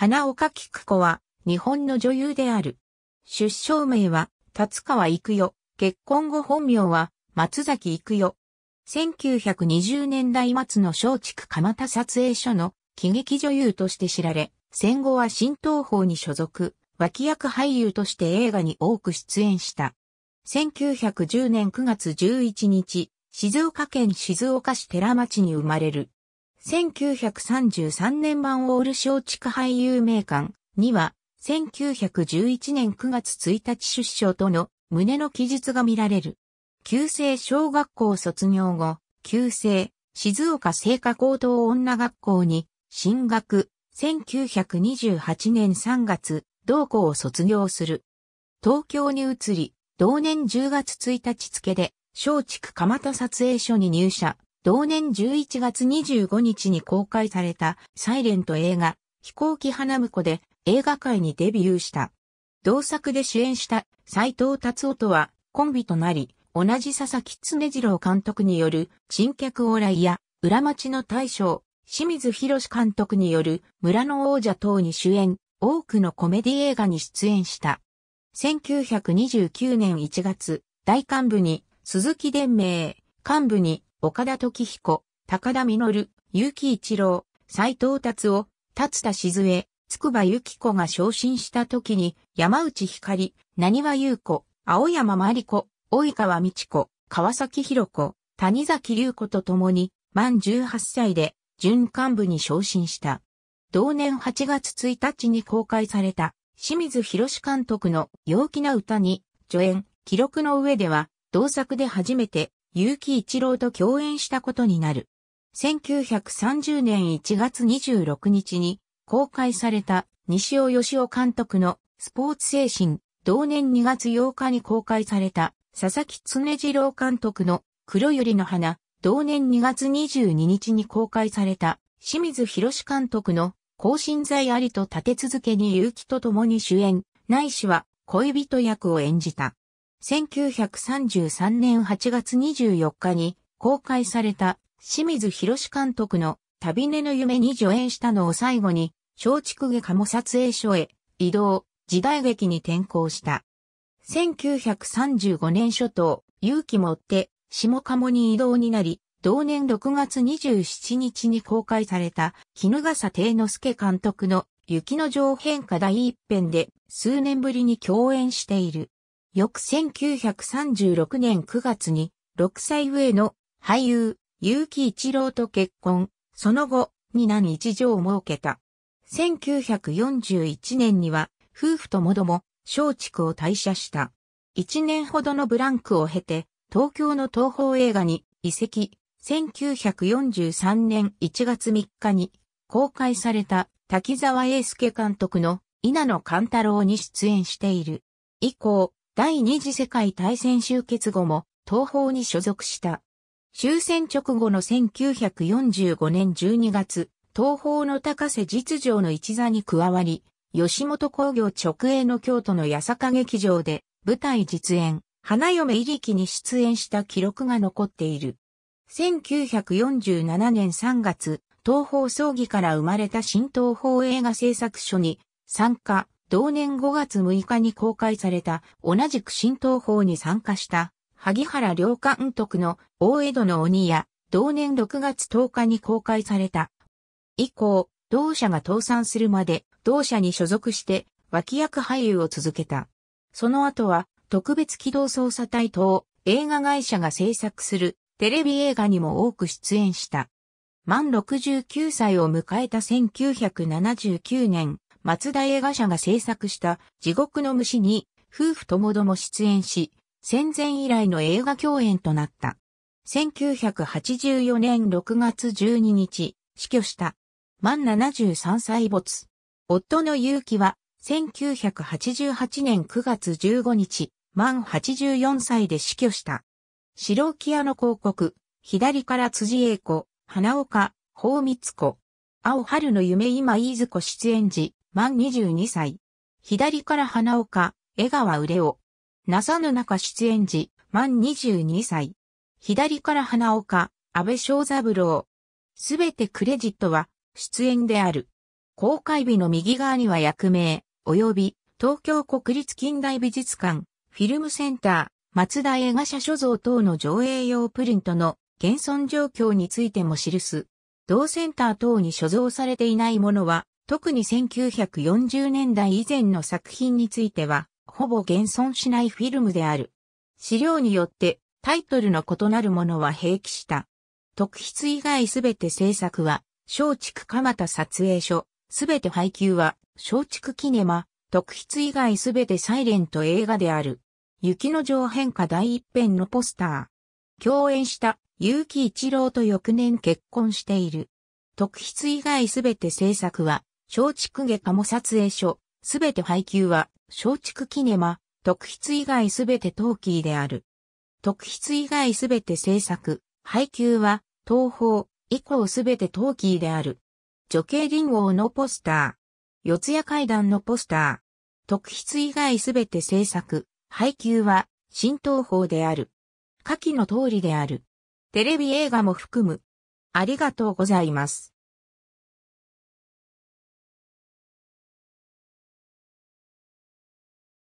花岡菊子は、日本の女優である。出生名は、立川育代。結婚後本名は、松崎育代。1920年代末の松竹蒲田撮影所の喜劇女優として知られ、戦後は新東宝に所属、脇役俳優として映画に多く出演した。1910年9月11日、静岡県静岡市寺町に生まれる。1933年版オール松竹俳優名館には、1911年9月1日出生との胸の記述が見られる。旧制小学校卒業後、旧制静岡聖火高等女学校に進学、1928年3月、同校を卒業する。東京に移り、同年10月1日付で、松竹蒲田撮影所に入社、同年11月25日に公開されたサイレント映画飛行機花婿で映画界にデビューした。同作で主演した斎藤達夫とはコンビとなり、同じ佐々木常次郎監督による珍客往来や裏町の大将、清水博監督による村の王者等に主演、多くのコメディ映画に出演した。1929年1月、大幹部に鈴木伝明、幹部に岡田時彦、高田実、結城一郎、斎藤達夫、達田静江、筑波由紀子が昇進した時に、山内光、何和優子、青山真理子、及川美智子、川崎博子、谷崎隆子と共に、満18歳で、準幹部に昇進した。同年8月1日に公開された、清水博監督の陽気な歌に、助演、記録の上では、同作で初めて、結城一郎と共演したことになる。1930年1月26日に公開された西尾義夫監督のスポーツ精神、同年2月8日に公開された佐々木常次郎監督の黒百合の花、同年2月22日に公開された清水博監督の更新罪ありと立て続けに結城と共に主演、ないしは恋人役を演じた。1933年8月24日に公開された清水博監督の旅根の夢に助演したのを最後に松竹下鴨撮影所へ移動、時代劇に転向した。1935年初頭、勇気もって下鴨に移動になり、同年6月27日に公開された、絹笠定之助監督の雪の上変化第一編で、数年ぶりに共演している。翌1936年9月に、6歳上の俳優、結城一郎と結婚、その後、二男一女を設けた。1941年には、夫婦ともども、松竹を退社した。一年ほどのブランクを経て、東京の東宝映画に移籍。1943年1月3日に公開された滝沢英介監督の稲野勘太郎に出演している。以降、第二次世界大戦終結後も東方に所属した。終戦直後の1945年12月、東方の高瀬実情の一座に加わり、吉本工業直営の京都の八坂劇場で舞台実演、花嫁入り機に出演した記録が残っている。1947年3月、東方葬儀から生まれた新東方映画製作所に参加、同年5月6日に公開された同じく新東宝に参加した萩原良監督の大江戸の鬼や同年6月10日に公開された。以降、同社が倒産するまで同社に所属して脇役俳優を続けた。その後は特別機動捜査隊等映画会社が制作するテレビ映画にも多く出演した。満69歳を迎えた1979年、松田映画社が制作した地獄の虫に夫婦ともども出演し、戦前以来の映画共演となった。1984年6月12日、死去した。満73歳没。夫の勇気は、1988年9月15日、満84歳で死去した。白木屋の広告、左から辻栄子、花岡、宝光子。青春の夢今飯塚出演時、満22歳。左から花岡、江川売れを。なさぬ中出演時、満22歳。左から花岡、安倍昭三郎。すべてクレジットは、出演である。公開日の右側には役名、及び、東京国立近代美術館、フィルムセンター、松田映画社所蔵等の上映用プリントの現存状況についても記す。同センター等に所蔵されていないものは特に1940年代以前の作品については、ほぼ現存しないフィルムである。資料によってタイトルの異なるものは併記した。特筆以外すべて制作は、松竹蒲田撮影所、すべて配給は、松竹キネマ、特筆以外すべてサイレント映画である。雪の上変化第一編のポスター。共演した結城一郎と翌年結婚している。特筆以外すべて制作は、松竹下鴨撮影所、すべて配給は、松竹キネマ、特筆以外すべてトーキーである。特筆以外すべて制作、配給は、東方、以降すべてトーキーである。女系林王のポスター。四谷階段のポスター。特筆以外すべて制作、配給は、新東方である。下記の通りである。テレビ映画も含む。ありがとうございます。